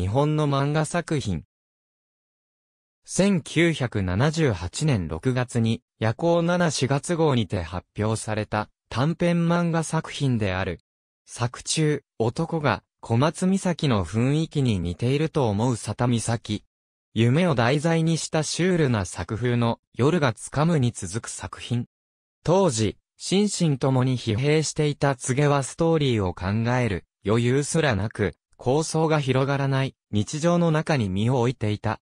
日本の漫画作品。1978年6月に夜行74月号にて発表された短編漫画作品である。作中、男が小松岬の雰囲気に似ていると思う沙田岬。夢を題材にしたシュールな作風の夜がつかむに続く作品。当時、心身ともに疲弊していた告げはストーリーを考える余裕すらなく、構想が広がらない日常の中に身を置いていた。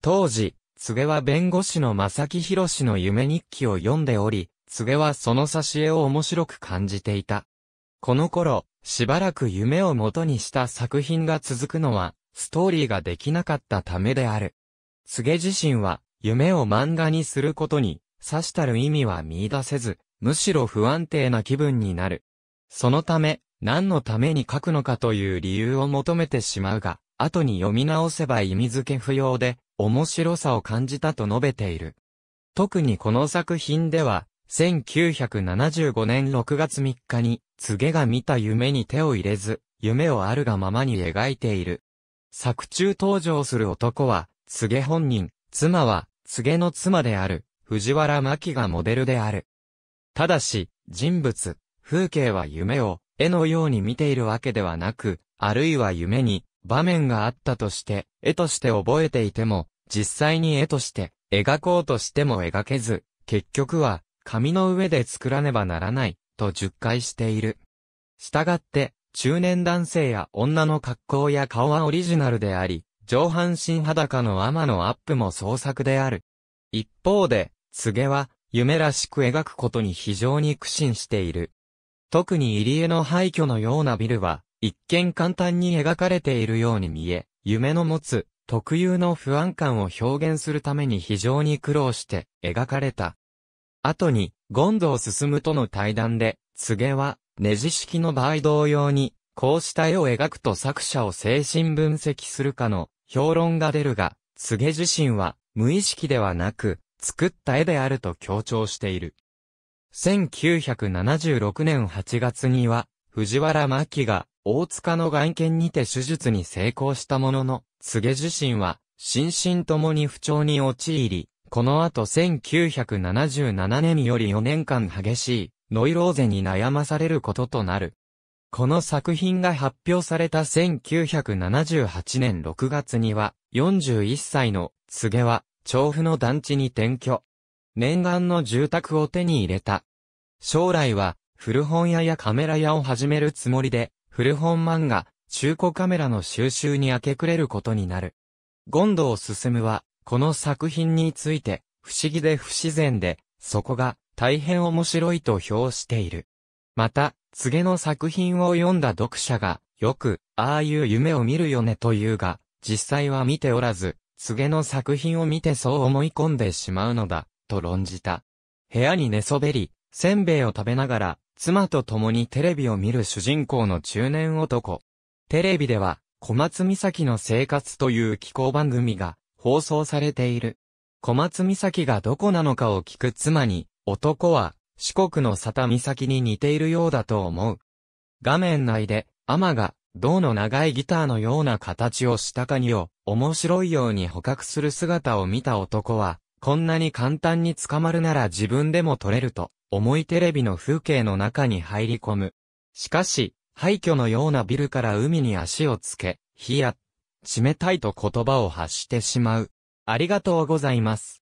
当時、げは弁護士の正木博士の夢日記を読んでおり、げはその挿絵を面白く感じていた。この頃、しばらく夢を元にした作品が続くのは、ストーリーができなかったためである。げ自身は、夢を漫画にすることに、さしたる意味は見出せず、むしろ不安定な気分になる。そのため、何のために書くのかという理由を求めてしまうが、後に読み直せば意味付け不要で、面白さを感じたと述べている。特にこの作品では、1975年6月3日に、告が見た夢に手を入れず、夢をあるがままに描いている。作中登場する男は、告本人、妻は、告の妻である、藤原真がモデルである。ただし、人物、風景は夢を、絵のように見ているわけではなく、あるいは夢に場面があったとして、絵として覚えていても、実際に絵として描こうとしても描けず、結局は紙の上で作らねばならない、と述回している。したがって、中年男性や女の格好や顔はオリジナルであり、上半身裸の天のアップも創作である。一方で、告げは、夢らしく描くことに非常に苦心している。特に入江の廃墟のようなビルは、一見簡単に描かれているように見え、夢の持つ、特有の不安感を表現するために非常に苦労して描かれた。後に、ゴンドを進むとの対談で、告げは、ネジ式の場合同様に、こうした絵を描くと作者を精神分析するかの評論が出るが、告げ自身は無意識ではなく、作った絵であると強調している。1976年8月には、藤原真希が、大塚の外見にて手術に成功したものの、げ。自身は、心身ともに不調に陥り、この後1977年より4年間激しい、ノイローゼに悩まされることとなる。この作品が発表された1978年6月には、41歳の、げは、調布の団地に転居。念願の住宅を手に入れた。将来は、古本屋やカメラ屋を始めるつもりで、古本漫画、中古カメラの収集に明け暮れることになる。権藤進は、この作品について、不思議で不自然で、そこが、大変面白いと評している。また、告げの作品を読んだ読者が、よく、ああいう夢を見るよねというが、実際は見ておらず、告げの作品を見てそう思い込んでしまうのだ、と論じた。部屋に寝そべり、せんべいを食べながら、妻と共にテレビを見る主人公の中年男。テレビでは、小松岬の生活という気候番組が放送されている。小松岬がどこなのかを聞く妻に、男は四国の佐田岬に似ているようだと思う。画面内で、アマが銅の長いギターのような形をしたカニを面白いように捕獲する姿を見た男は、こんなに簡単に捕まるなら自分でも撮れると、重いテレビの風景の中に入り込む。しかし、廃墟のようなビルから海に足をつけ、冷や、冷たいと言葉を発してしまう。ありがとうございます。